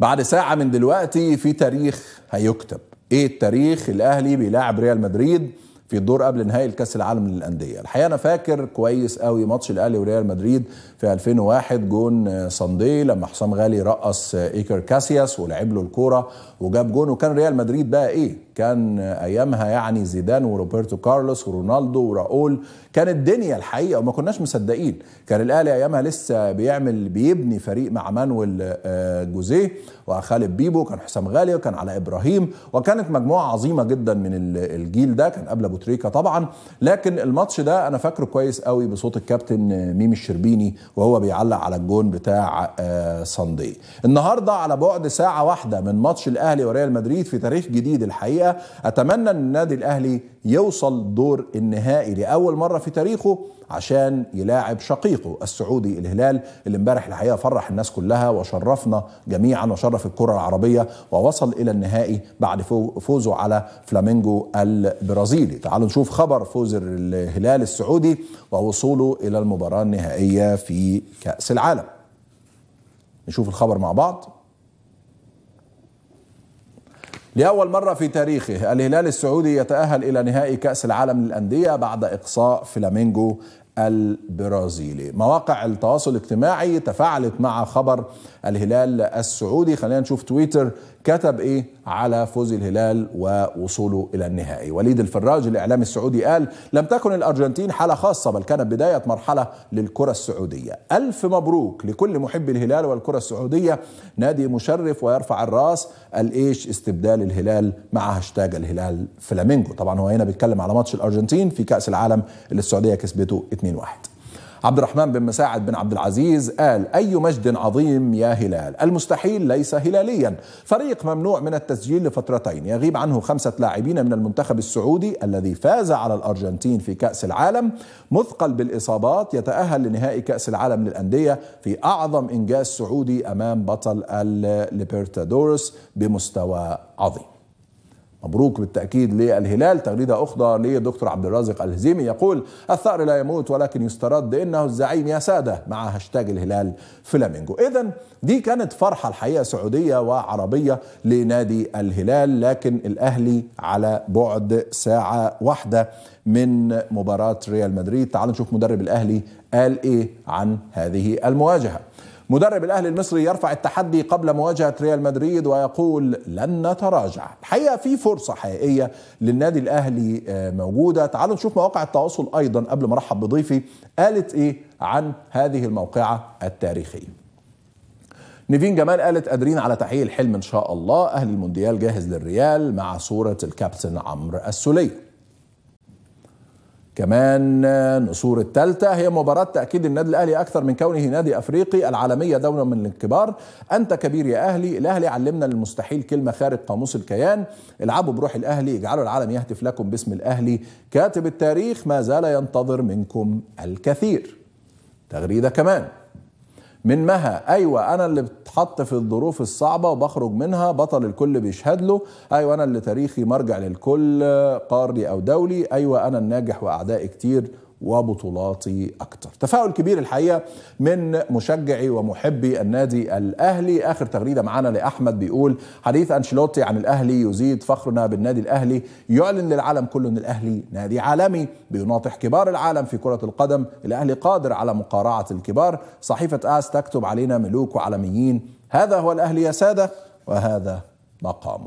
بعد ساعة من دلوقتي في تاريخ هيكتب ايه التاريخ الاهلي بيلاعب ريال مدريد في الدور قبل نهائي الكاس العالم للانديه الحقيقه انا فاكر كويس قوي ماتش الاهلي وريال مدريد في 2001 جون صندي لما حسام غالي رقص ايكر كاسياس ولعب له الكوره وجاب جون وكان ريال مدريد بقى ايه كان ايامها يعني زيدان وروبرتو كارلوس ورونالدو وراؤول كان الدنيا الحقيقه وما كناش مصدقين كان الاهلي ايامها لسه بيعمل بيبني فريق مع مانويل آه، جوزيه وخالد بيبو كان حسام غالي وكان علاء ابراهيم وكانت مجموعه عظيمه جدا من الجيل ده كان قبل ابو تريكه طبعا لكن الماتش ده انا فاكره كويس قوي بصوت الكابتن ميمي الشربيني وهو بيعلق على الجون بتاع آه، صندي النهارده على بعد ساعه واحده من ماتش الاهلي وريال مدريد في تاريخ جديد الحقيقه الحقيقه اتمنى ان النادي الاهلي يوصل دور النهائي لاول مره في تاريخه عشان يلاعب شقيقه السعودي الهلال اللي امبارح الحقيقه فرح الناس كلها وشرفنا جميعا وشرف الكره العربيه ووصل الى النهائي بعد فوزه على فلامينجو البرازيلي تعالوا نشوف خبر فوز الهلال السعودي ووصوله الى المباراه النهائيه في كاس العالم نشوف الخبر مع بعض لأول مرة في تاريخه الهلال السعودي يتأهل إلى نهائي كأس العالم للأندية بعد إقصاء فلامينجو البرازيلي مواقع التواصل الاجتماعي تفاعلت مع خبر الهلال السعودي خلينا نشوف تويتر كتب ايه على فوز الهلال ووصوله الى النهائي وليد الفراج الاعلامي السعودي قال لم تكن الارجنتين حاله خاصه بل كانت بدايه مرحله للكره السعوديه الف مبروك لكل محبي الهلال والكره السعوديه نادي مشرف ويرفع الراس الايش استبدال الهلال مع هاشتاج الهلال فلامينجو طبعا هو هنا بيتكلم على ماتش الارجنتين في كاس العالم اللي السعوديه كسبته 2 1 عبد الرحمن بن مساعد بن عبد العزيز قال أي مجد عظيم يا هلال المستحيل ليس هلاليا فريق ممنوع من التسجيل لفترتين يغيب عنه خمسة لاعبين من المنتخب السعودي الذي فاز على الأرجنتين في كأس العالم مثقل بالإصابات يتأهل لنهائي كأس العالم للأندية في أعظم إنجاز سعودي أمام بطل الليبرتادورس بمستوى عظيم مبروك بالتأكيد للهلال تغريدة أخرى للدكتور عبد الرازق الهزيمي يقول الثأر لا يموت ولكن يسترد إنه الزعيم يا سادة مع هاشتاج الهلال فلامينجو إذا دي كانت فرحة الحقيقة سعودية وعربية لنادي الهلال لكن الأهلي على بعد ساعة واحدة من مباراة ريال مدريد تعالوا نشوف مدرب الأهلي قال إيه عن هذه المواجهة مدرب الاهلي المصري يرفع التحدي قبل مواجهه ريال مدريد ويقول لن نتراجع الحقيقه في فرصه حقيقيه للنادي الاهلي آه، موجوده تعالوا نشوف مواقع التواصل ايضا قبل ما ارحب بضيفي قالت ايه عن هذه الموقعه التاريخيه نيفين جمال قالت قادرين على تحقيق الحلم ان شاء الله اهل المونديال جاهز للريال مع صوره الكابتن عمرو السوليه كمان نصور الثالثة هي مباراة تأكيد النادي الأهلي أكثر من كونه نادي أفريقي العالمية دولة من الكبار أنت كبير يا أهلي الأهلي علمنا المستحيل كلمة خارج قاموس الكيان العبوا بروح الأهلي اجعلوا العالم يهتف لكم باسم الأهلي كاتب التاريخ ما زال ينتظر منكم الكثير تغريدة كمان من مها ايوه انا اللي بتحط في الظروف الصعبه وبخرج منها بطل الكل بيشهد له ايوه انا اللي تاريخي مرجع للكل قاري او دولي ايوه انا الناجح واعدائي كتير وبطولاتي أكتر تفاؤل كبير الحقيقة من مشجعي ومحبي النادي الأهلي آخر تغريدة معانا لأحمد بيقول حديث أنشيلوتي عن الأهلي يزيد فخرنا بالنادي الأهلي يعلن للعالم كله أن الأهلي نادي عالمي بيناطح كبار العالم في كرة القدم الأهلي قادر على مقارعة الكبار صحيفة آس تكتب علينا ملوك وعالميين هذا هو الأهلي يا سادة وهذا مقامه